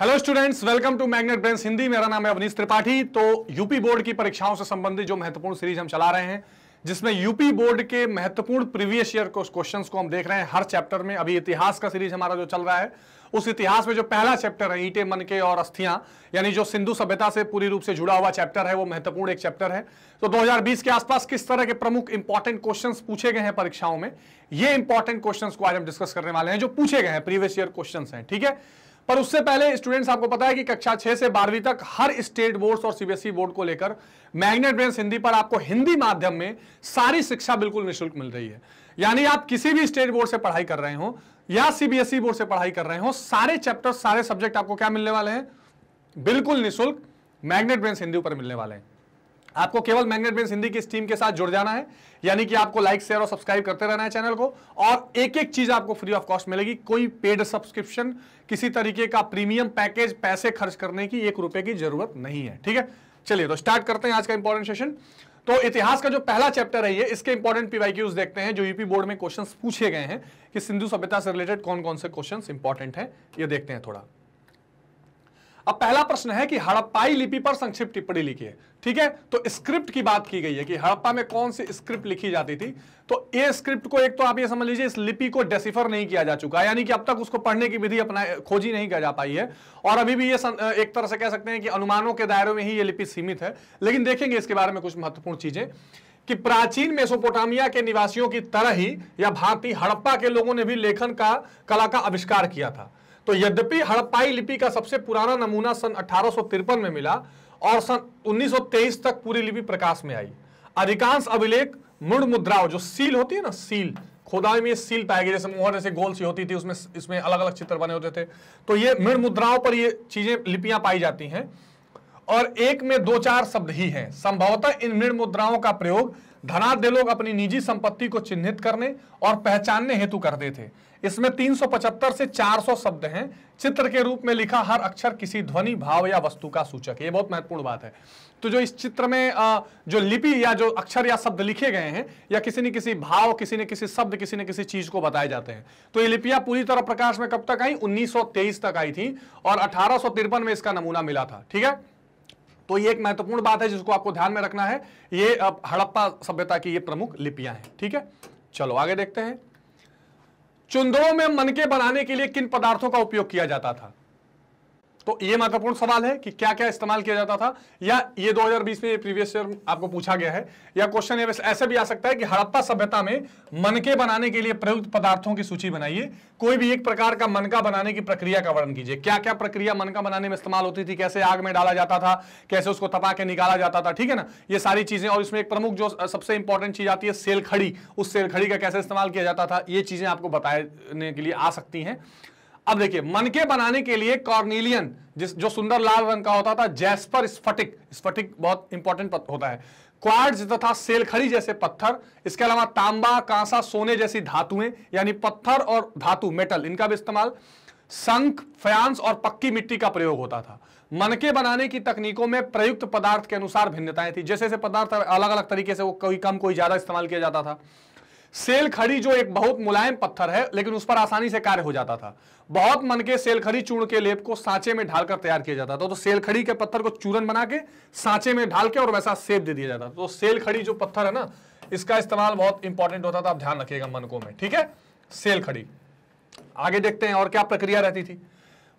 hello students welcome to Magnet Brains Hindi मेरा नाम है अवनीश त्रिपाठी तो यूपी बोर्ड की परीक्षाओं से संबंधित जो महत्वपूर्ण सीरीज हम चला रहे हैं जिसमें यूपी बोर्ड के महत्वपूर्ण प्रीवियस ईयर क्वेश्चन को हम देख रहे हैं हर चैप्टर में अभी इतिहास का सीरीज हमारा जो चल रहा है उस इतिहास में जो पहला चैप्टर है ईटे मन के और अस्थियां यानी जो सिंधु सभ्यता से पूरी रूप से जुड़ा हुआ चैप्टर है वो महत्वपूर्ण एक चैप्टर है तो 2020 के आसपास किस तरह के प्रमुख इंपॉर्टेंट क्वेश्चन पूछे गए हैं परीक्षाओं में ये इंपॉर्टेंट क्वेश्चन को आज हम डिस्कस करने वाले हैं जो पूछे गए हैं प्रीवियस ईयर क्वेश्चन है ठीक है पर उससे पहले स्टूडेंट्स आपको पता है कि कक्षा छह से बारहवीं तक हर स्टेट बोर्ड और सीबीएसई बोर्ड e को लेकर मैग्नेट ब्रेंस हिंदी पर आपको हिंदी माध्यम में सारी शिक्षा बिल्कुल निःशुल्क मिल रही है यानी आप किसी भी स्टेट बोर्ड से पढ़ाई कर रहे हो या सीबीएसई बोर्ड e से पढ़ाई कर रहे हो सारे चैप्टर सारे सब्जेक्ट आपको क्या मिलने वाले हैं बिल्कुल निःशुल्क मैग्नेट ब्रेंस हिंदी पर मिलने वाले हैं आपको केवल मैग्नेट बेंस हिंदी की इस टीम के साथ जुड़ जाना है यानी कि आपको लाइक शेयर और सब्सक्राइब करते रहना है चैनल को और एक एक चीज आपको फ्री ऑफ कॉस्ट मिलेगी कोई पेड सब्सक्रिप्शन किसी तरीके का प्रीमियम पैकेज पैसे खर्च करने की एक रुपए की जरूरत नहीं है ठीक है चलिए तो स्टार्ट करते हैं आज का इंपॉर्टेंट सेशन तो इतिहास का जो पहला चैप्टर है ये इसके इंपॉर्टेंट क्यूज देखते हैं जो यूपी बोर्ड में क्वेश्चन पूछे गए हैं कि सिंधु सभ्यता से रिलेटेड कौन कौन से क्वेश्चन इंपॉर्टेंट है ये देखते हैं थोड़ा अब पहला प्रश्न है कि हड़प्पाई लिपि पर संक्षिप्त टिप्पणी लिखी है ठीक है तो स्क्रिप्ट की बात की गई है कि हड़प्पा में कौन सी स्क्रिप्ट लिखी जाती थी तो ये स्क्रिप्ट को एक तो आप ये समझ लीजिए इस लिपि को डेसिफर नहीं किया जा चुका यानी कि अब तक उसको पढ़ने की विधि अपना खोजी नहीं किया जा पाई है और अभी भी ये सं, एक तरह से कह सकते हैं कि अनुमानों के दायरों में ही ये लिपि सीमित है लेकिन देखेंगे इसके बारे में कुछ महत्वपूर्ण चीजें कि प्राचीन मेसोपोटामिया के निवासियों की तरह ही या भांति हड़प्पा के लोगों ने भी लेखन का कला का आविष्कार किया था तो यद्यपि हड़प्पाई लिपि का सबसे पुराना नमूना सन अठारह में मिला और सन 1923 तक पूरी लिपि प्रकाश में आई अधिकांश अभिलेख मुड़ मुद्राओं जो सील होती है ना सील खुदाई में सील पाए गए जैसे मोहर जैसे गोल सी होती थी उसमें इसमें अलग अलग चित्र बने होते थे तो ये मृण मुद्राओं पर ये चीजें लिपियां पाई जाती हैं और एक में दो चार शब्द ही हैं संभवतः इन मृण मुद्राओं का प्रयोग धनाढ़ लोग अपनी निजी संपत्ति को चिन्हित करने और पहचानने हेतु करते थे इसमें 375 से 400 शब्द हैं चित्र के रूप में लिखा हर अक्षर किसी ध्वनि भाव या वस्तु का सूचक ये बहुत महत्वपूर्ण बात है तो जो इस चित्र में जो लिपि या जो अक्षर या शब्द लिखे गए हैं या किसी न किसी भाव किसी न किसी शब्द किसी न किसी चीज को बताए जाते हैं तो ये लिपियां पूरी तरह प्रकाश में कब तक आई 1923 तक आई थी और अठारह में इसका नमूना मिला था ठीक है तो ये एक महत्वपूर्ण बात है जिसको आपको ध्यान में रखना है ये हड़प्पा सभ्यता की ये प्रमुख लिपियां हैं ठीक है चलो आगे देखते हैं चुंदरों में मनके बनाने के लिए किन पदार्थों का उपयोग किया जाता था तो ये महत्वपूर्ण सवाल है कि क्या क्या इस्तेमाल किया जाता था या ये 2020 में प्रीवियस ईयर आपको पूछा गया है या क्वेश्चन ऐसे भी आ सकता है कि हड़प्पा सभ्यता में मनके बनाने के लिए प्रयुक्त पदार्थों की सूची बनाइए कोई भी एक प्रकार का मनका बनाने की प्रक्रिया का वर्णन कीजिए क्या क्या प्रक्रिया मनका बनाने में इस्तेमाल होती थी कैसे आग में डाला जाता था कैसे उसको तपा के निकाला जाता था ठीक है ना ये सारी चीजें और इसमें एक प्रमुख जो सबसे इंपॉर्टेंट चीज आती है सेल खड़ी उस सेल खड़ी का कैसे इस्तेमाल किया जाता था ये चीजें आपको बताने के लिए आ सकती हैं अब देखिए मनके बनाने के लिए कॉर्निलियन जिस जो सुंदर लाल रंग का होता था जैस्पर स्फटिक स्फटिक बहुत इंपॉर्टेंट होता है क्वार्ट्ज तथा सेलखड़ी जैसे पत्थर इसके अलावा तांबा कांसा सोने जैसी धातुएं यानी पत्थर और धातु मेटल इनका भी इस्तेमाल संख फयांस और पक्की मिट्टी का प्रयोग होता था मनके बनाने की तकनीकों में प्रयुक्त पदार्थ के अनुसार भिन्नताएं थी जैसे जैसे पदार्थ अलग अलग तरीके से वो कोई कम कोई ज्यादा इस्तेमाल किया जाता था सेल खड़ी जो एक बहुत मुलायम पत्थर है लेकिन उस पर आसानी से कार्य हो जाता था बहुत मन के सेल खड़ी चूर्ण के लेप को सांचे में ढालकर तैयार किया जाता था तो सेल खड़ी के पत्थर को चूरन बना के सांचे में ढाल के और वैसा सेब दे दिया जाता था तो सेल खड़ी जो पत्थर है ना इसका इस्तेमाल बहुत इंपॉर्टेंट होता था आप ध्यान रखिएगा मनकों में ठीक है सेल खड़ी आगे देखते हैं और क्या प्रक्रिया रहती थी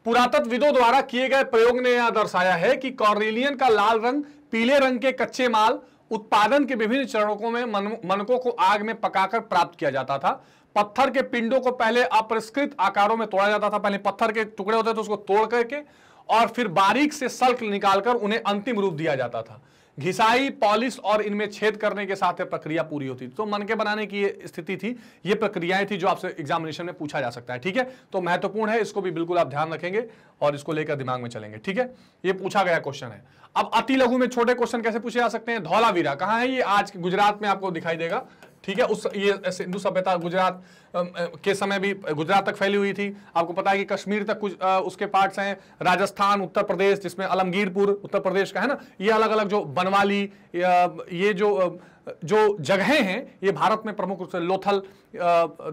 पुरातत्वविदों द्वारा किए गए प्रयोग ने यह दर्शाया है कि कॉर्निलियन का लाल रंग पीले रंग के कच्चे माल उत्पादन के विभिन्न चरणों में मन, मनकों को आग में पकाकर प्राप्त किया जाता था पत्थर के पिंडों को पहले अपरिष्कृत आकारों में तोड़ा जाता था पहले पत्थर के टुकड़े होते थे उसको तोड़ करके और फिर बारीक से सल्क निकालकर उन्हें अंतिम रूप दिया जाता था घिसाई पॉलिश और इनमें छेद करने के साथ प्रक्रिया पूरी होती तो मन के बनाने की स्थिति थी ये प्रक्रियाएं थी जो आपसे एग्जामिनेशन में पूछा जा सकता है ठीक है तो महत्वपूर्ण है इसको भी बिल्कुल आप ध्यान रखेंगे और इसको लेकर दिमाग में चलेंगे ठीक है ये पूछा गया क्वेश्चन है अब अति लघु में छोटे क्वेश्चन कैसे पूछे जा सकते हैं धौलावीरा कहा है ये आज गुजरात में आपको दिखाई देगा ठीक है उस ये सिंधु सभ्यता गुजरात के समय भी गुजरात तक फैली हुई थी आपको पता है कि कश्मीर तक कुछ उसके पार्ट्स हैं राजस्थान उत्तर प्रदेश जिसमें अलमगीरपुर उत्तर प्रदेश का है ना ये अलग अलग जो बनवाली ये जो जो जगहें हैं ये भारत में प्रमुख रूप से लोथल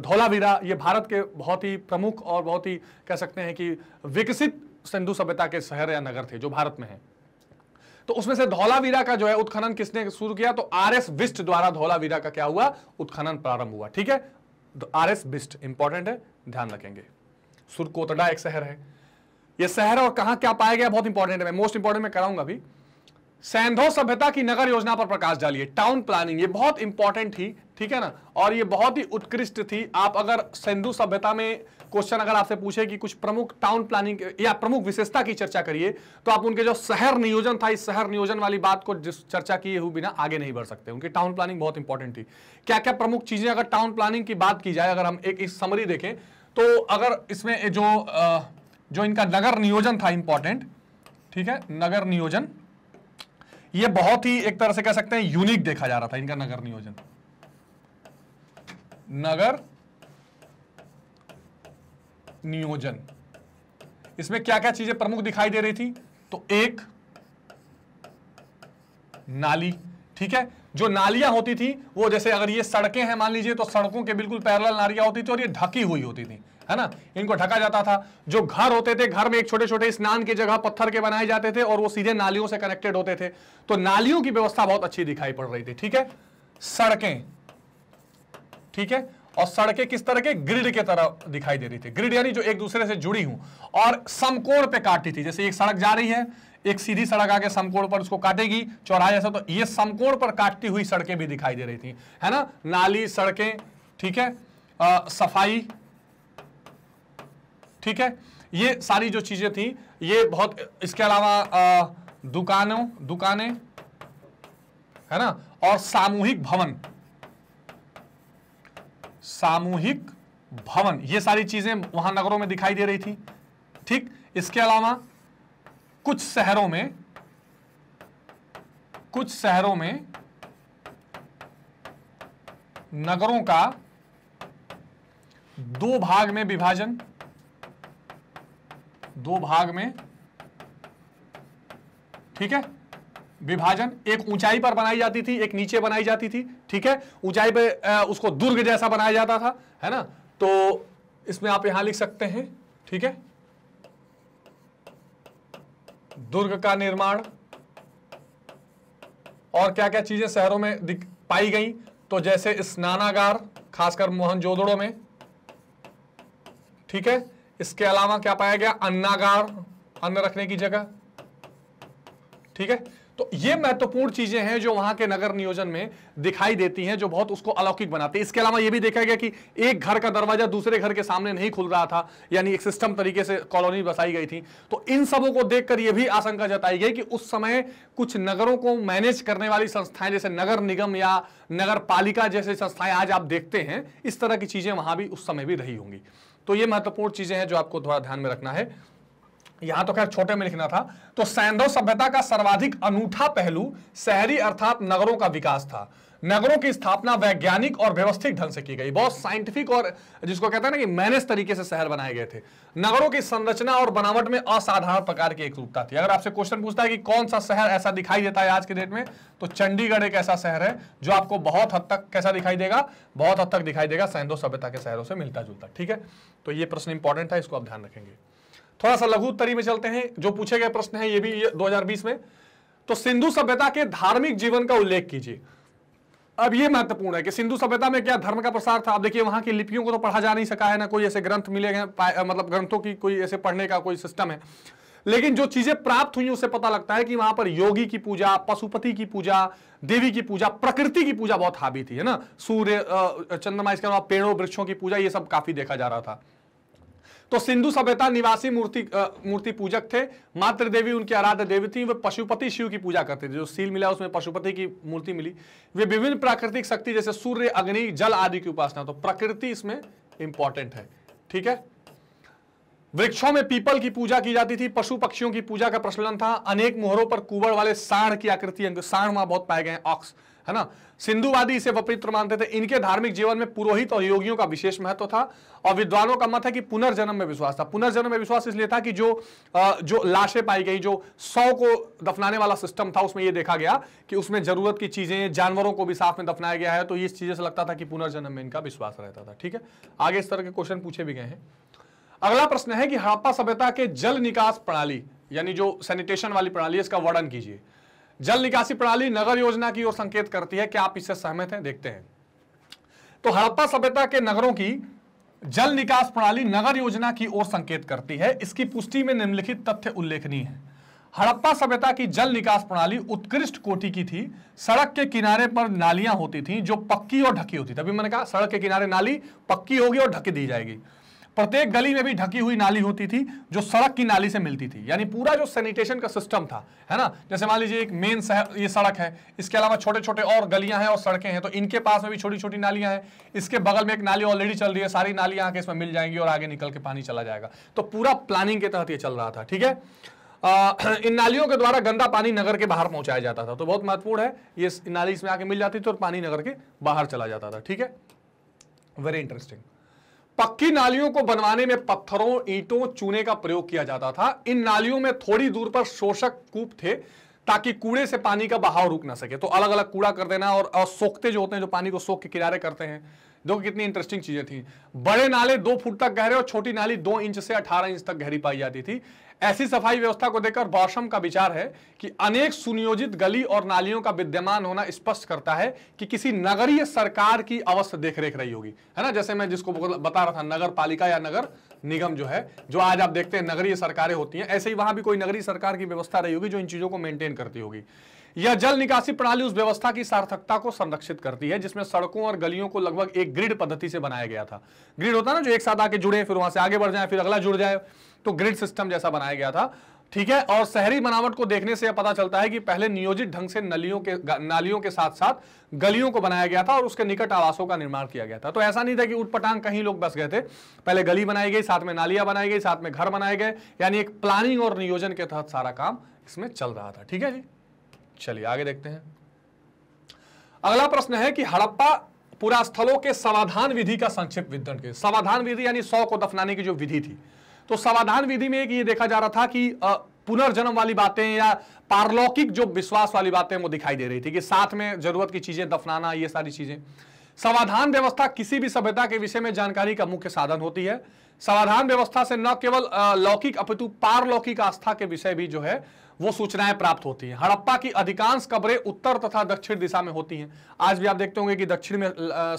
धौलावीरा ये भारत के बहुत ही प्रमुख और बहुत ही कह सकते हैं कि विकसित सिंधु सभ्यता के शहर या नगर थे जो भारत में हैं तो उसमें से धौलावीरा का जो है उत्खनन किसने शुरू किया तो आर एस बिस्ट द्वारा धौलावीरा का क्या हुआ उत्खनन प्रारंभ हुआ ठीक है आर एस बिस्ट इंपॉर्टेंट है ध्यान रखेंगे सुरकोतडा एक शहर है यह शहर और कहाँ क्या पाया गया बहुत इंपॉर्टेंट है मोस्ट इंपॉर्टेंट मैं कराऊंगा अभी सैंधो सभ्यता की नगर योजना पर प्रकाश डालिए टाउन प्लानिंग ये बहुत इंपॉर्टेंट थी ठीक है ना और ये बहुत ही उत्कृष्ट थी आप अगर सिंधु सभ्यता में क्वेश्चन अगर आपसे पूछे कि कुछ प्रमुख टाउन प्लानिंग या प्रमुख विशेषता की चर्चा करिए तो आप उनके जो शहर नियोजन था इस शहर नियोजन वाली बात को चर्चा किए हुए बिना आगे नहीं बढ़ सकते उनकी टाउन प्लानिंग बहुत इंपॉर्टेंट थी क्या क्या प्रमुख चीजें अगर टाउन प्लानिंग की बात की जाए अगर हम एक इस समरी देखें तो अगर इसमें जो जो इनका नगर नियोजन था इंपॉर्टेंट ठीक है नगर नियोजन ये बहुत ही एक तरह से कह सकते हैं यूनिक देखा जा रहा था इनका नगर नियोजन नगर नियोजन इसमें क्या क्या चीजें प्रमुख दिखाई दे रही थी तो एक नाली ठीक है जो नालियां होती थी वो जैसे अगर ये सड़कें हैं मान लीजिए तो सड़कों के बिल्कुल पैरल नालियां होती थी और ये ढकी हुई होती थी है ना इनको ढका जाता था जो घर होते थे घर में एक छोटे छोटे स्नान के जगह पत्थर के बनाए जाते थे और वो सीधे नालियों से कनेक्टेड होते थे तो नालियों की व्यवस्था बहुत अच्छी दिखाई पड़ रही थी ठीक है सड़कें ठीक है और सड़कें किस तरह के ग्रिड के तरह दिखाई दे रही थी ग्रिड यानी जो एक दूसरे से जुड़ी हूं और समकोण पे काटी थी जैसे एक सड़क जा रही है एक सीधी सड़क आके समकोण पर उसको काटेगी चौराहा जैसा तो ये समकोण पर काटती हुई सड़कें भी दिखाई दे रही थी है ना नाली सड़कें ठीक है आ, सफाई ठीक है ये सारी जो चीजें थी ये बहुत इसके अलावा दुकानों दुकानें है ना और सामूहिक भवन सामूहिक भवन ये सारी चीजें वहां नगरों में दिखाई दे रही थी ठीक इसके अलावा कुछ शहरों में कुछ शहरों में नगरों का दो भाग में विभाजन दो भाग में ठीक है विभाजन एक ऊंचाई पर बनाई जाती थी एक नीचे बनाई जाती थी ठीक है ऊंचाई पे उसको दुर्ग जैसा बनाया जाता था है ना तो इसमें आप यहां लिख सकते हैं ठीक है दुर्ग का निर्माण और क्या क्या चीजें शहरों में पाई गई तो जैसे स्नानागार खासकर मोहनजोदड़ो में ठीक है इसके अलावा क्या पाया गया अन्नागार अन्न रखने की जगह ठीक है तो ये महत्वपूर्ण चीजें हैं जो वहां के नगर नियोजन में दिखाई देती हैं जो बहुत उसको अलौकिक बनाते हैं इसके अलावा यह भी देखा गया कि एक घर का दरवाजा दूसरे घर के सामने नहीं खुल रहा था यानी एक सिस्टम तरीके से कॉलोनी बसाई गई थी तो इन सबों को देखकर यह भी आशंका जताई गई कि उस समय कुछ नगरों को मैनेज करने वाली संस्थाएं जैसे नगर निगम या नगर पालिका जैसे संस्थाएं आज आप देखते हैं इस तरह की चीजें वहां भी उस समय भी रही होंगी तो ये महत्वपूर्ण चीजें हैं जो आपको थोड़ा ध्यान में रखना है यहां तो खैर छोटे में लिखना था तो सैंधव सभ्यता का सर्वाधिक अनूठा पहलू शहरी अर्थात नगरों का विकास था नगरों की स्थापना वैज्ञानिक और व्यवस्थित ढंग से की गई बहुत साइंटिफिक और जिसको कहते हैं ना कि मैनेज तरीके से शहर बनाए गए थे नगरों की संरचना और बनावट में असाधारण प्रकार की एक रूपता थी अगर आपसे क्वेश्चन पूछता है कि कौन सा शहर ऐसा दिखाई देता है आज के डेट में तो चंडीगढ़ एक ऐसा शहर है जो आपको बहुत हद तक कैसा दिखाई देगा बहुत हद तक दिखाई देगा सैंधो सभ्यता के शहरों से मिलता जुलता ठीक है तो ये प्रश्न इंपॉर्टेंट है इसको आप ध्यान रखेंगे थोड़ा सा लघु उत्तरी में चलते हैं जो पूछे गए प्रश्न है ये भी दो में तो सिंधु सभ्यता के धार्मिक जीवन का उल्लेख कीजिए अब ये महत्वपूर्ण है कि सिंधु सभ्यता में क्या धर्म का प्रसार था आप देखिए वहां की लिपियों को तो पढ़ा जा नहीं सका है ना कोई ऐसे ग्रंथ मिले हैं मतलब ग्रंथों की कोई ऐसे पढ़ने का कोई सिस्टम है लेकिन जो चीजें प्राप्त हुई उससे पता लगता है कि वहां पर योगी की पूजा पशुपति की पूजा देवी की पूजा प्रकृति की पूजा बहुत हावी थी है ना सूर्य चंद्रमा इसके अलावा पेड़ों वृक्षों की पूजा ये सब काफी देखा जा रहा था तो सिंधु सभ्यता निवासी मूर्ति मूर्ति पूजक थे मातृ देवी उनकी आराध्य देवी थी वे पशुपति शिव की पूजा करते थे जो सील मिला उसमें पशुपति की मूर्ति मिली वे विभिन्न प्राकृतिक शक्ति जैसे सूर्य अग्नि जल आदि की उपासना तो प्रकृति इसमें इंपॉर्टेंट है ठीक है वृक्षों में पीपल की पूजा की जाती थी पशु पक्षियों की पूजा का प्रचलन था अनेक मोहरों पर कुबड़ वाले साढ़ की आकृति साढ़ वहां बहुत पाए गए ऑक्स है ना सिंधुवादी इसे वपित्र मानते थे इनके धार्मिक जीवन में पुरोहित और योगियों का विशेष महत्व था और विद्वानों का मत है कि पुनर्जन्म में विश्वास था पुनर्जन्म में विश्वास इसलिए था कि जो जो लाशें पाई गई जो सौ को दफनाने वाला सिस्टम था उसमें यह देखा गया कि उसमें जरूरत की चीजें जानवरों को भी साथ में दफनाया गया है तो इस चीजें से लगता था कि पुनर्जन्म में इनका विश्वास रहता था ठीक है आगे इस तरह के क्वेश्चन पूछे भी गए हैं अगला प्रश्न है कि हड़प्पा सभ्यता के जल निकास प्रणाली यानी जो सैनिटेशन वाली प्रणाली है इसका वर्णन कीजिए जल निकासी प्रणाली नगर योजना की ओर संकेत करती है क्या आप इससे सहमत हैं देखते हैं तो हड़प्पा सभ्यता के नगरों की जल निकास प्रणाली नगर योजना की ओर संकेत करती है इसकी पुष्टि में निम्नलिखित तथ्य उल्लेखनीय है हड़प्पा सभ्यता की जल निकास प्रणाली उत्कृष्ट कोटि की थी सड़क के किनारे पर नालियां होती थी जो पक्की और ढकी होती थी अभी मैंने कहा सड़क के किनारे नाली पक्की होगी और ढकी दी जाएगी प्रत्येक गली में भी ढकी हुई नाली होती थी जो सड़क की नाली से मिलती थी यानी पूरा जो सैनिटेशन का सिस्टम था है ना जैसे मान लीजिए एक मेन ये सड़क है इसके अलावा छोटे छोटे और गलियां हैं और सड़कें हैं तो इनके पास में भी छोटी छोटी नालियां हैं इसके बगल में एक नाली ऑलरेडी चल रही है सारी नालियां आके इसमें मिल जाएंगी और आगे निकल के पानी चला जाएगा तो पूरा प्लानिंग के तहत ये चल रहा था ठीक है इन नालियों के द्वारा गंदा पानी नगर के बाहर पहुंचाया जाता था तो बहुत महत्वपूर्ण है ये नाली इसमें आके मिल जाती थी और पानी नगर के बाहर चला जाता था ठीक है वेरी इंटरेस्टिंग पक्की नालियों को बनवाने में पत्थरों ईंटों चूने का प्रयोग किया जाता था इन नालियों में थोड़ी दूर पर शोषक कूप थे ताकि कूड़े से पानी का बहाव रुक ना सके तो अलग अलग कूड़ा कर देना और, और सोखते जो होते हैं जो पानी को सोख के किनारे करते हैं देखो कितनी इंटरेस्टिंग चीजें थी बड़े नाले दो फुट तक गहरे और छोटी नाली दो इंच से अठारह इंच तक गहरी पाई जाती थी ऐसी सफाई व्यवस्था को देखकर बौशम का विचार है कि अनेक सुनियोजित गली और नालियों का विद्यमान होना स्पष्ट करता है कि किसी नगरीय सरकार की अवस्था देखरेख रही होगी है ना जैसे मैं जिसको बता रहा था नगर पालिका या नगर निगम जो है जो आज आप देखते हैं नगरीय सरकारें होती हैं ऐसे ही वहां भी कोई नगरीय सरकार की व्यवस्था रही होगी जो इन चीजों को मेंटेन करती होगी यह जल निकासी प्रणाली उस व्यवस्था की सार्थकता को संरक्षित करती है जिसमें सड़कों और गलियों को लगभग एक ग्रिड पद्धति से बनाया गया था ग्रिड होता है ना जो एक साथ आके जुड़े फिर वहां से आगे बढ़ जाए फिर अगला जुड़ जाए तो ग्रिड सिस्टम जैसा बनाया गया था ठीक है और शहरी बनावट को देखने से यह पता चलता है कि पहले नियोजित ढंग से नलियों के नालियों के साथ साथ गलियों को बनाया गया था और उसके निकट आवासों का निर्माण किया गया था तो ऐसा नहीं था कि उटपटांग कहीं लोग बस गए थे पहले गली बनाई गई साथ में नालियां बनाई गई साथ में घर बनाए गए यानी एक प्लानिंग और नियोजन के तहत सारा काम इसमें चल रहा था ठीक है जी चलिए आगे देखते हैं अगला प्रश्न है कि हड़प्पा पुरास्थलों के समाधान विधि का संक्षिप्त विवरण के समाधान विधि यानी सौ को दफनाने की जो विधि थी तो समाधान विधि में एक ये देखा जा रहा था कि पुनर्जन्म वाली बातें या पारलौकिक जो विश्वास वाली बातें वो दिखाई दे रही थी कि साथ में जरूरत की चीजें दफनाना ये सारी चीजें समाधान व्यवस्था किसी भी सभ्यता के विषय में जानकारी का मुख्य साधन होती है समाधान व्यवस्था से न केवल लौकिक अपितु पारलौकिक आस्था के विषय भी जो है वो सूचनाएं प्राप्त होती हैं हड़प्पा की अधिकांश कब्रें उत्तर तथा दक्षिण दिशा में होती हैं आज भी आप देखते होंगे कि दक्षिण में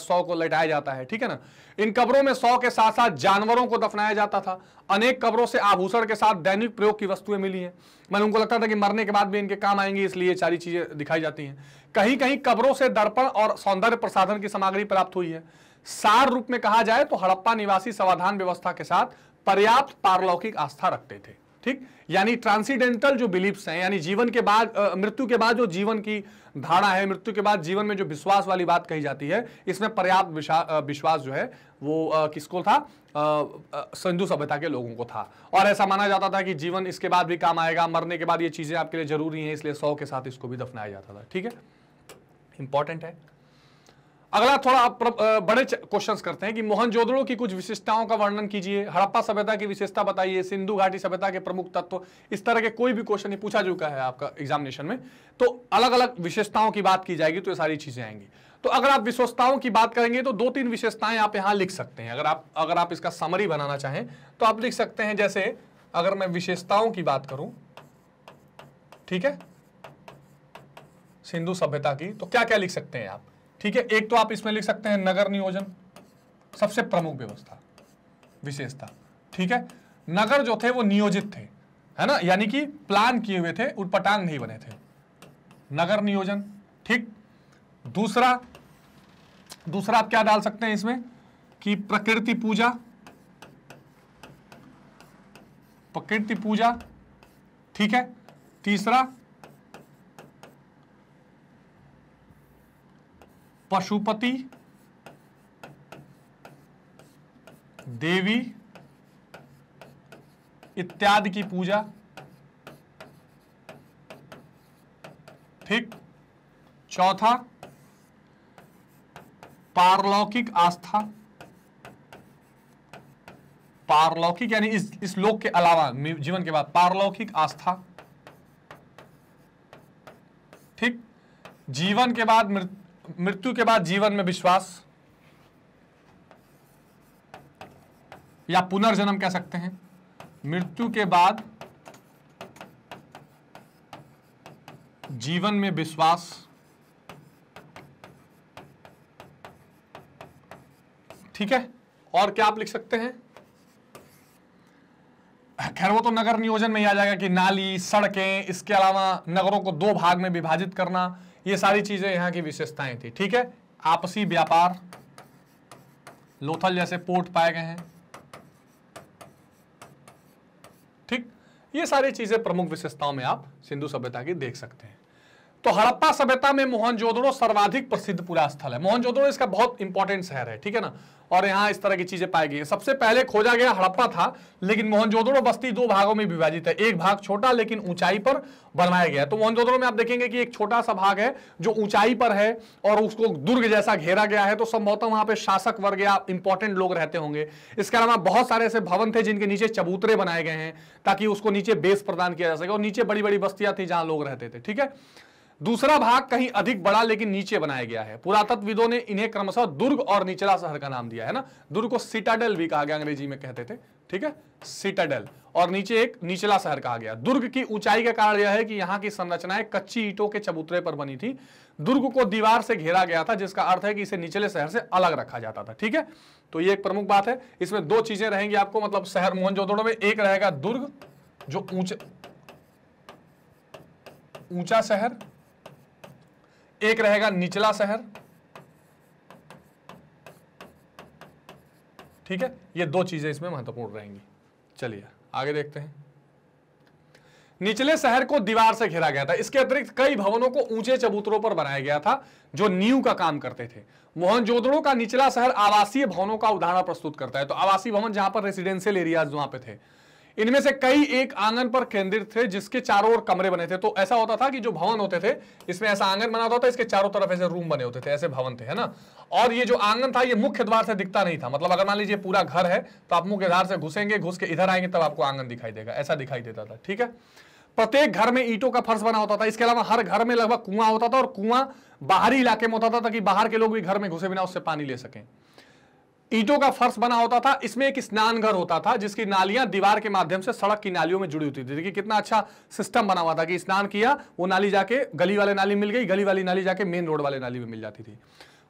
सौ को लटाया जाता है ठीक है ना इन कब्रों में सौ के साथ साथ जानवरों को दफनाया जाता था अनेक कब्रों से आभूषण के साथ दैनिक प्रयोग की वस्तुएं मिली हैं मैंने उनको लगता था कि मरने के बाद भी इनके काम आएंगे इसलिए सारी चीजें दिखाई जाती हैं कहीं कहीं कब्रों से दर्पण और सौंदर्य प्रसाधन की सामग्री प्राप्त हुई है सार रूप में कहा जाए तो हड़प्पा निवासी समाधान व्यवस्था के साथ पर्याप्त पारलौकिक आस्था रखते थे ठीक यानी ट्रांसीडेंटल जो बिलीफ्स हैं यानी जीवन के बाद मृत्यु के बाद जो जीवन की धारणा है मृत्यु के बाद जीवन में जो विश्वास वाली बात कही जाती है इसमें पर्याप्त विश्वास जो है वो किसको था सिंधु सभ्यता के लोगों को था और ऐसा माना जाता था कि जीवन इसके बाद भी काम आएगा मरने के बाद ये चीज़ें आपके लिए जरूरी हैं इसलिए सौ के साथ इसको भी दफनाया जाता था ठीक है इंपॉर्टेंट है अगला थोड़ा आप बड़े क्वेश्चंस करते हैं कि मोहनजोदड़ो की कुछ विशेषताओं का वर्णन कीजिए हड़प्पा सभ्यता की विशेषता बताइए सिंधु घाटी सभ्यता के प्रमुख तत्व इस तरह के कोई भी क्वेश्चन पूछा चुका है आपका एग्जामिनेशन में तो अलग अलग विशेषताओं की बात की जाएगी तो ये सारी चीजें आएंगी तो अगर आप विशेषताओं की बात करेंगे तो दो तीन विशेषताएं आप यहां लिख सकते हैं अगर आप अगर आप इसका समरी बनाना चाहें तो आप लिख सकते हैं जैसे अगर मैं विशेषताओं की बात करूं ठीक है सिंधु सभ्यता की तो क्या क्या लिख सकते हैं आप ठीक है एक तो आप इसमें लिख सकते हैं नगर नियोजन सबसे प्रमुख व्यवस्था विशेषता ठीक है नगर जो थे वो नियोजित थे है ना यानी कि प्लान किए हुए थे उत्पटांग नहीं बने थे नगर नियोजन ठीक दूसरा दूसरा आप क्या डाल सकते हैं इसमें कि प्रकृति पूजा प्रकृति पूजा ठीक है तीसरा पशुपति देवी इत्यादि की पूजा ठीक चौथा पारलौकिक आस्था पारलौकिक यानी इस इस लोक के अलावा जीवन के बाद पारलौकिक आस्था ठीक जीवन के बाद मृत्यु मृत्यु के बाद जीवन में विश्वास या पुनर्जन्म कह सकते हैं मृत्यु के बाद जीवन में विश्वास ठीक है और क्या आप लिख सकते हैं खैर वो तो नगर नियोजन में ही आ जाएगा कि नाली सड़कें इसके अलावा नगरों को दो भाग में विभाजित करना ये सारी चीजें यहां की विशेषताएं थी ठीक है आपसी व्यापार लोथल जैसे पोर्ट पाए गए हैं ठीक ये सारी चीजें प्रमुख विशेषताओं में आप सिंधु सभ्यता की देख सकते हैं तो हड़प्पा सभ्यता में मोहनजोदड़ो सर्वाधिक प्रसिद्ध पूरा स्थल है मोहनजोदड़ो इसका बहुत इंपॉर्टेंट शहर है ठीक है ना और यहाँ इस तरह की चीजें पाई गई है सबसे पहले खोजा गया हड़प्पा था लेकिन मोहनजोदड़ो बस्ती दो भागों में विभाजित है एक भाग छोटा लेकिन ऊंचाई पर बनवाया गया तो मोहनजोदड़ो में आप देखेंगे कि एक छोटा सा भाग है जो ऊंचाई पर है और उसको दुर्ग जैसा घेरा गया है तो संभवतः वहां पर शासक वर्ग या इंपॉर्टेंट लोग रहते होंगे इसके अलावा बहुत सारे ऐसे भवन थे जिनके नीचे चबूतरे बनाए गए हैं ताकि उसको नीचे बेस प्रदान किया जा सके और नीचे बड़ी बड़ी बस्तियां थी जहां लोग रहते थे ठीक है दूसरा भाग कहीं अधिक बड़ा लेकिन नीचे बनाया गया है पुरातत्वविदों ने इन्हें क्रमशः दुर्ग और निचला शहर का नाम दिया है ना दुर्ग को सिटाडल भी कहा गया अंग्रेजी में कहते थे ठीक है सिटाडल और नीचे एक निचला शहर कहा गया दुर्ग की ऊंचाई का कारण यह है कि यहां की संरचनाएं कच्ची ईटों के चबूतरे पर बनी थी दुर्ग को दीवार से घेरा गया था जिसका अर्थ है कि इसे निचले शहर से अलग रखा जाता था ठीक है तो ये एक प्रमुख बात है इसमें दो चीजें रहेंगी आपको मतलब शहर मोहनजोदड़ो में एक रहेगा दुर्ग जो ऊंचा ऊंचा शहर एक रहेगा निचला शहर ठीक है ये दो चीजें इसमें महत्वपूर्ण रहेंगी चलिए आगे देखते हैं निचले शहर को दीवार से घेरा गया था इसके अतिरिक्त कई भवनों को ऊंचे चबूतरों पर बनाया गया था जो नीव का काम करते थे मोहनजोदड़ो का निचला शहर आवासीय भवनों का उदाहरण प्रस्तुत करता है तो आवासीय भवन जहां पर रेसिडेंशियल एरियाज वहां पे थे इनमें से कई एक आंगन पर केंद्रित थे जिसके चारों ओर कमरे बने थे तो ऐसा होता था कि जो भवन होते थे इसमें ऐसा आंगन बना होता था इसके चारों तरफ ऐसे रूम बने होते थे ऐसे भवन थे है ना और ये जो आंगन था ये मुख्य द्वार से दिखता नहीं था मतलब अगर मान लीजिए पूरा घर है तो आप मुख्य द्वार से घुसेंगे घुस के इधर आएंगे तब आपको आंगन दिखाई देगा ऐसा दिखाई देता था ठीक है प्रत्येक घर में ईटों का फर्श बना होता था इसके अलावा हर घर में लगभग कुआं होता था और कुआं बाहरी इलाके में होता था ताकि बाहर के लोग भी घर में घुसे बिना उससे पानी ले सकें ईटों का फर्श बना होता था इसमें एक स्नान घर होता था जिसकी नालियां दीवार के माध्यम से सड़क की नालियों में जुड़ी होती थी देखिए कितना अच्छा सिस्टम बना हुआ था कि स्नान किया वो नाली जाके गली वाले नाली मिल गई गली वाली नाली जाके मेन रोड वाले नाली में मिल जाती थी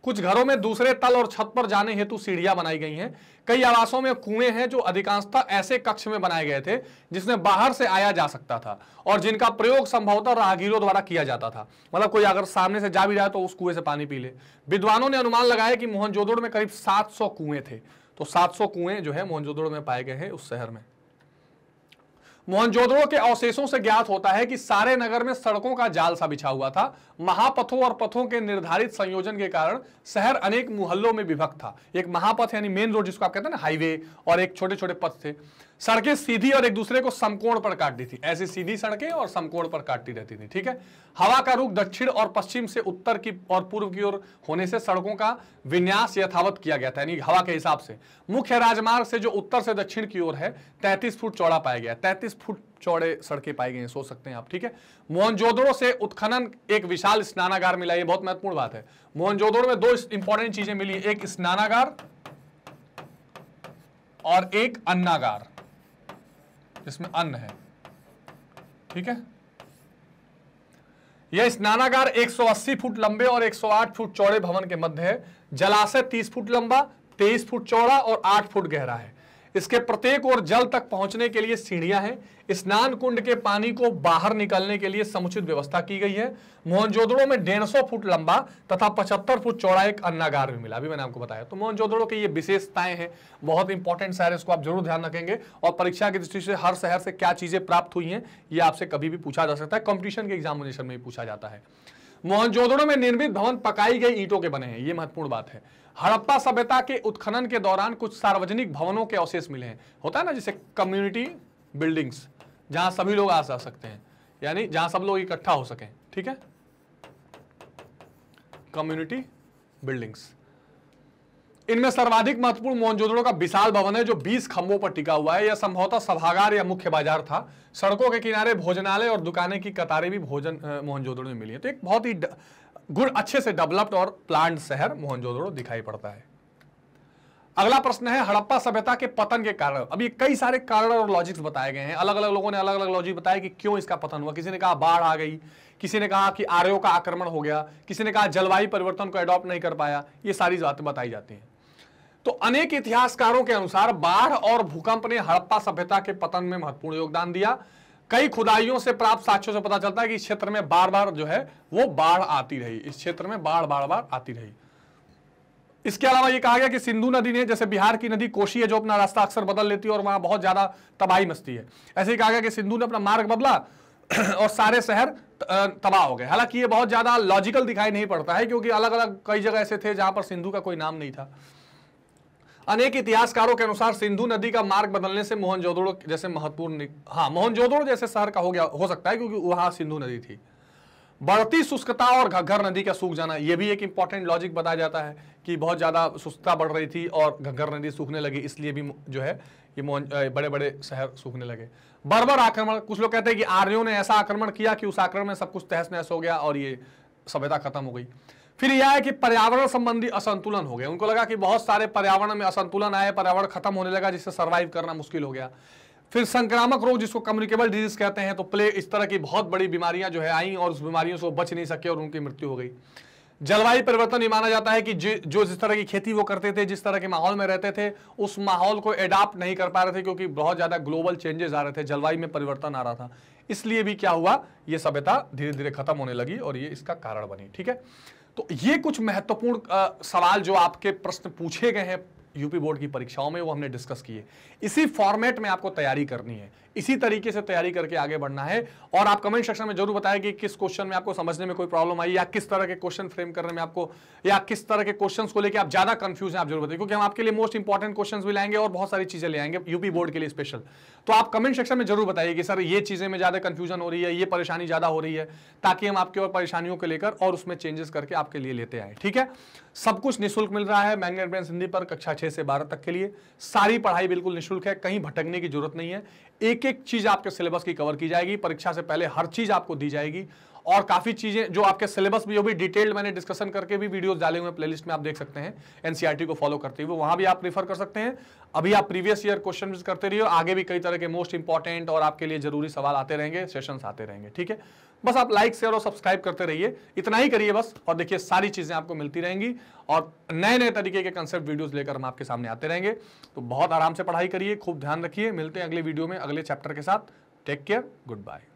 कुछ घरों में दूसरे तल और छत पर जाने हेतु सीढ़ियां बनाई गई हैं कई आवासों में कुएं हैं जो अधिकांशतः ऐसे कक्ष में बनाए गए थे जिसमें बाहर से आया जा सकता था और जिनका प्रयोग संभवतः राहगीरों द्वारा किया जाता था मतलब कोई अगर सामने से जा भी जाए तो उस कुएं से पानी पी ले विद्वानों ने अनुमान लगाया कि मोहनजोदड़ में करीब सात कुएं थे तो सात कुएं जो है मोहनजोदड़ में पाए गए हैं उस शहर में मोहनजोदड़ो के अवशेषों से ज्ञात होता है कि सारे नगर में सड़कों का जाल सा बिछा हुआ था महापथों और पथों के निर्धारित संयोजन के कारण शहर अनेक मुहल्लों में विभक्त था एक महापथ यानी मेन रोड जिसको आप कहते हैं ना हाईवे और एक छोटे छोटे पथ थे सड़कें सीधी और एक दूसरे को समकोण पर काटती थी ऐसी सीधी सड़कें और समकोण पर काटती रहती थी ठीक है हवा का रुख दक्षिण और पश्चिम से उत्तर की और पूर्व की ओर होने से सड़कों का विन्यास यथावत किया गया था यानी हवा के हिसाब से मुख्य राजमार्ग से जो उत्तर से दक्षिण की ओर है तैतीस फुट चौड़ा पाया गया तैतीस फुट चौड़े सड़कें पाई गई सोच सकते हैं आप ठीक है मोहनजोदड़ो से उत्खनन एक विशाल स्नानागार मिला यह बहुत महत्वपूर्ण बात है मोहनजोदड़ो में दो इंपॉर्टेंट चीजें मिली एक स्नानागार और एक अन्नागार जिसमें अन्न है ठीक है यह स्नानागार 180 फुट लंबे और 108 फुट चौड़े भवन के मध्य है जलाशय 30 फुट लंबा 23 फुट चौड़ा और 8 फुट गहरा है इसके प्रत्येक और जल तक पहुंचने के लिए सीढ़ियां हैं स्नान कुंड के पानी को बाहर निकलने के लिए समुचित व्यवस्था की गई है मोहनजोदड़ो में डेढ़ फुट लंबा तथा पचहत्तर फुट चौड़ा एक अन्नागार भी मिला अभी मैंने आपको बताया तो मोहनजोदड़ो की ये विशेषताएं हैं बहुत इंपॉर्टेंट शहर इसको आप जरूर ध्यान रखेंगे और परीक्षा की दृष्टि से हर शहर से क्या चीजें प्राप्त हुई हैं ये आपसे कभी भी पूछा जा सकता है कॉम्पिटिशन के एग्जामिनेशन में भी पूछा जाता है मोहनजोदड़ो में निर्मित भवन पकाई गई ईंटों के बने हैं ये महत्वपूर्ण बात है हड़प्पा सभ्यता के उत्खनन के दौरान कुछ सार्वजनिक भवनों के अवशेष मिले हैं होता है ना जैसे कम्युनिटी बिल्डिंग्स जहां सभी लोग आ जा सकते हैं यानी जहां सब लोग इकट्ठा हो सके ठीक है कम्युनिटी बिल्डिंग्स इनमें सर्वाधिक महत्वपूर्ण मोहनजोदड़ो का विशाल भवन है जो 20 खंभों पर टिका हुआ है यह संभवतः सभागार या मुख्य बाजार था सड़कों के किनारे भोजनालय और दुकानें की कतारें भी भोजन मोहनजोदड़ो में मिली है तो एक बहुत ही गुड़ अच्छे से डेवलप्ड और प्लांट शहर मोहनजोदड़ो दिखाई पड़ता है अगला प्रश्न है हड़प्पा सभ्यता के पतन के कारण अब ये कई सारे कारण और लॉजिक्स बताए गए हैं अलग अलग लोगों ने अलग अलग लॉजिक बताया कि क्यों इसका पतन हुआ किसी ने कहा बाढ़ आ गई किसी ने कहा कि आर्यों का आक्रमण हो गया किसी ने कहा जलवायु परिवर्तन को एडॉप्ट नहीं कर पाया ये सारी बातें बताई जाती हैं तो अनेक इतिहासकारों के अनुसार बाढ़ और भूकंप ने हड़प्पा सभ्यता के पतन में महत्वपूर्ण योगदान दिया कई खुदाइयों से प्राप्त साक्ष्यों से पता चलता है कि इस क्षेत्र में बार बार जो है वो बाढ़ आती रही इस क्षेत्र में बाढ़ बार बार आती रही इसके अलावा ये कहा गया कि सिंधु नदी ने जैसे बिहार की नदी कोशी है जो अपना रास्ता अक्सर बदल लेती है और वहां बहुत ज्यादा तबाही मचती है ऐसे ही कहा गया कि सिंधु ने अपना मार्ग बदला और सारे शहर तबाह हो गए हालांकि ये बहुत ज्यादा लॉजिकल दिखाई नहीं पड़ता है क्योंकि अलग अलग कई जगह ऐसे थे जहां पर सिंधु का कोई नाम नहीं था अनेक इतिहासकारों के अनुसार सिंधु नदी का मार्ग बदलने से मोहनजोदड़ो जैसे महत्वपूर्ण हाँ मोहनजोदड़ो जैसे शहर का हो गया हो सकता है क्योंकि वहां सिंधु नदी थी बढ़ती शुष्कता और घग्घर नदी का सूख जाना यह भी एक इंपॉर्टेंट लॉजिक बताया जाता है कि बहुत ज़्यादा शुष्कता बढ़ रही थी और घग्घर नदी सूखने लगी इसलिए भी जो है ये मोहन बड़े बड़े शहर सूखने लगे बर्बर आक्रमण कुछ लोग कहते हैं कि आर्यों ने ऐसा आक्रमण किया कि उस आक्रमण में सब कुछ तहस नहस हो गया और ये सभ्यता खत्म हो गई फिर यह है कि पर्यावरण संबंधी असंतुलन हो गया उनको लगा कि बहुत सारे पर्यावरण में असंतुलन आए पर्यावरण खत्म होने लगा जिससे सर्वाइव करना मुश्किल हो गया फिर संक्रामक रोग जिसको कम्युनिकेबल डिजीज कहते हैं तो प्ले इस तरह की बहुत बड़ी बीमारियां जो है आई और उस बीमारियों से बच नहीं सके और उनकी मृत्यु हो गई जलवायु परिवर्तन ये माना जाता है कि जो जिस तरह की खेती वो करते थे जिस तरह के माहौल में रहते थे उस माहौल को एडाप्ट नहीं कर पा रहे थे क्योंकि बहुत ज़्यादा ग्लोबल चेंजेस आ रहे थे जलवायु में परिवर्तन आ रहा था इसलिए भी क्या हुआ ये सभ्यता धीरे धीरे खत्म होने लगी और ये इसका कारण बनी ठीक है तो ये कुछ महत्वपूर्ण सवाल जो आपके प्रश्न पूछे गए हैं यूपी बोर्ड की परीक्षाओं में वो हमने डिस्कस किए इसी फॉर्मेट में आपको तैयारी करनी है इसी तरीके से तैयारी करके आगे बढ़ना है और आप कमेंट सेक्शन में जरूर बताएं कि किस क्वेश्चन में आपको समझने में कोई प्रॉब्लम आई या किस तरह के क्वेश्चन फ्रेम करने में आपको या किस तरह के क्वेश्चन को लेकर आप ज्यादा कंफ्यूज हैं आप जरूर बताइए क्योंकि हम आपके लिए मोस्ट इंपॉर्टेंट क्वेश्चन भी लाएंगे और बहुत सारी चीजें ले आएंगे यूपी बोर्ड के लिए स्पेशल तो आप कमेंट सेक्शन में जरूर बताइए कि सर ये चीजें में ज्यादा कंफ्यूजन हो रही है ये परेशानी ज्यादा हो रही है ताकि हम आपके और परेशानियों को लेकर और उसमें चेंजेस करके आपके लिए लेते आए ठीक है सब कुछ निःशुल्क मिल रहा है मैंगनेट ब्रेन हिंदी पर कक्षा छह से बारह तक के लिए सारी पढ़ाई बिल्कुल निःशुल्क है कहीं भटकने की जरूरत नहीं है एक एक चीज आपके सिलेबस की कवर की जाएगी परीक्षा से पहले हर चीज आपको दी जाएगी और काफ़ी चीज़ें जो आपके सिलेबस में जो भी डिटेल्ड मैंने डिस्कशन करके भी वीडियोस डाले हुए प्लेलिस्ट में आप देख सकते हैं एनसीईआरटी e को फॉलो करते हुए वहां भी आप रिफर कर सकते हैं अभी आप प्रीवियस ईयर क्वेश्चन करते रहिए आगे भी कई तरह के मोस्ट इंपॉर्टेंट और आपके लिए जरूरी सवाल आते रहेंगे सेशन आते रहेंगे ठीक है बस आप लाइक शेयर और सब्सक्राइब करते रहिए इतना ही करिए बस और देखिए सारी चीज़ें आपको मिलती रहेंगी और नए नए तरीके के कंसेप्ट वीडियोस लेकर हम आपके सामने आते रहेंगे तो बहुत आराम से पढ़ाई करिए खूब ध्यान रखिए मिलते हैं अगले वीडियो में अगले चैप्टर के साथ टेक केयर गुड बाय